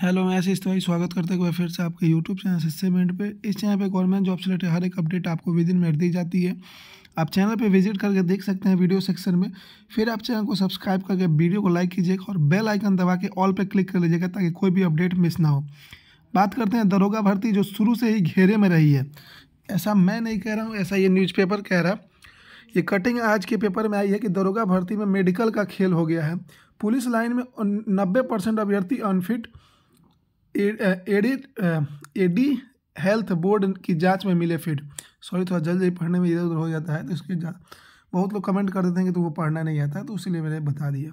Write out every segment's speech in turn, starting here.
hello मैं आशीष तिवारी स्वागत करते हुए फिर से आपके यूट्यूब चैनल सिस्से मिनट पे इस चैनल पे गवर्नमेंट जॉब से रिलेटेड हर एक अपडेट आपको विद इन मिनट दी जाती है आप चैनल पे विजिट करके देख सकते हैं वीडियो सेक्शन में फिर आप चैनल को सब्सक्राइब करके वीडियो को लाइक कीजिएगा और बेल आइकन दबा के ऑल पर क्लिक कर लीजिएगा ताकि कोई भी अपडेट मिस ना हो बात करते हैं दरोगा भर्ती जो शुरू से ही घेरे में रही है ऐसा मैं नहीं कह रहा हूँ ऐसा ये न्यूज़पेपर कह रहा ये कटिंग आज के पेपर में आई है कि दरोगा भर्ती में मेडिकल का खेल हो गया है पुलिस लाइन में नब्बे परसेंट अभ्यर्थी unfit AD AD health board की जांच में मिले फिट सॉरी थोड़ा जल्द जल्दी पढ़ने में इधर उधर हो जाता है तो इसके बहुत लोग कमेंट कर देते हैं कि तुमको पढ़ना नहीं आता तो इसीलिए मैंने बता दिया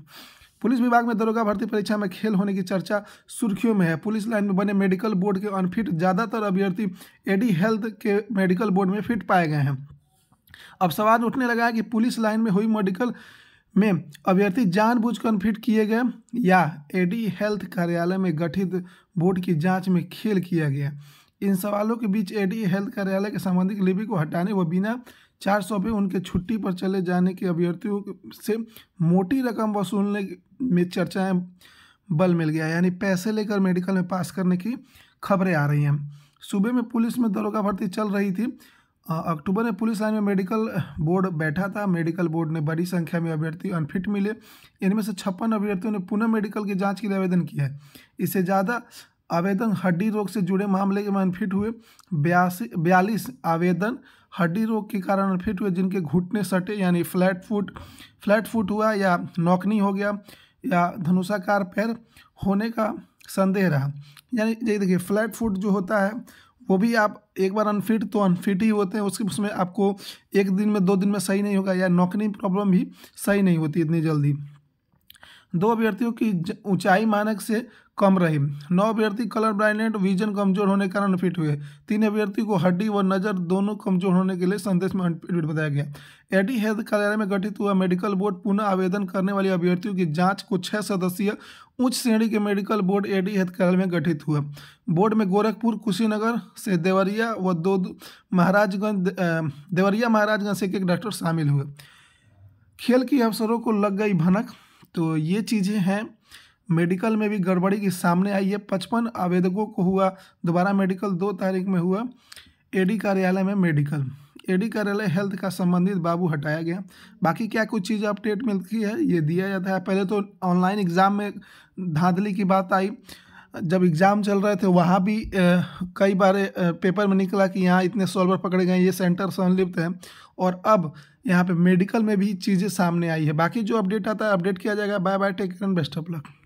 पुलिस विभाग में दरोगा भर्ती परीक्षा में खेल होने की चर्चा सुर्खियों में है पुलिस लाइन में बने मेडिकल बोर्ड के अनफिट ज़्यादातर अभ्यर्थी एडी हेल्थ के मेडिकल बोर्ड में फिट पाए गए हैं अब सवाल उठने लगा है कि पुलिस लाइन में हुई मेडिकल में अभ्यर्थी जानबूझकर फिट किए गए या एडी हेल्थ कार्यालय में गठित बोर्ड की जांच में खेल किया गया इन सवालों के बीच एडी हेल्थ कार्यालय के संबंधित लिपि को हटाने व बिना चार सौ पे उनके छुट्टी पर चले जाने के अभ्यर्थियों से मोटी रकम वसूलने में चर्चाएं बल मिल गया यानी पैसे लेकर मेडिकल में पास करने की खबरें आ रही हैं सूबे में पुलिस में दरोगा भर्ती चल रही थी अक्टूबर में पुलिस लाइन में मेडिकल बोर्ड बैठा था मेडिकल बोर्ड ने बड़ी संख्या में अभ्यर्थी अनफिट मिले इनमें से छप्पन अभ्यर्थियों ने पुनः मेडिकल की जांच के लिए आवेदन किया है इससे ज़्यादा आवेदन हड्डी रोग से जुड़े मामले के में अनफिट हुए बयासी बयालीस आवेदन हड्डी रोग के कारण अनफिट हुए जिनके घुटने सटे यानी फ्लैट फुट फ्लैट फुट हुआ या नौकनी हो गया या धनुषाकार पैर होने का संदेह रहा यानी यही देखिए फ्लैट फुट जो होता है वो भी आप एक बार अनफिट तो अनफिट ही होते हैं उसके उसमें आपको एक दिन में दो दिन में सही नहीं होगा या नौकरी प्रॉब्लम भी सही नहीं होती इतनी जल्दी दो अभ्यर्थियों की ऊंचाई मानक से कम रही नौ अभ्यर्थी कलर ब्लाइंडेड विजन कमजोर होने के कारण अनफिट हुए तीन अभ्यर्थी को हड्डी व नज़र दोनों कमजोर होने के लिए संदेश में अनफिट बताया गया एडी हेल्थ कार्यालय में गठित हुआ मेडिकल बोर्ड पुनः आवेदन करने वाले अभ्यर्थियों की जांच को छह सदस्यीय उच्च श्रेणी के मेडिकल बोर्ड एडी हेल्थ कार्यालय में गठित हुआ बोर्ड में गोरखपुर कुशीनगर से देवरिया व दो महाराजगंज देवरिया महाराजगंज से एक डॉक्टर शामिल हुए खेल के अवसरों को लग गई भनक तो ये चीज़ें हैं मेडिकल में भी गड़बड़ी की सामने आई है पचपन आवेदकों को हुआ दोबारा मेडिकल दो तारीख में हुआ एडी कार्यालय में मेडिकल एडी कार्यालय हेल्थ का संबंधित बाबू हटाया गया बाकी क्या कुछ चीज़ अपडेट मिलती है ये दिया जाता है पहले तो ऑनलाइन एग्ज़ाम में धांधली की बात आई जब एग्ज़ाम चल रहे थे वहाँ भी कई बार पेपर में निकला कि यहाँ इतने सॉल्वर पकड़े गए ये सेंटर संलिप्त हैं और अब यहाँ पे मेडिकल में भी चीज़ें सामने आई है बाकी जो अपडेट आता है अपडेट किया जाएगा bye bye take and best of luck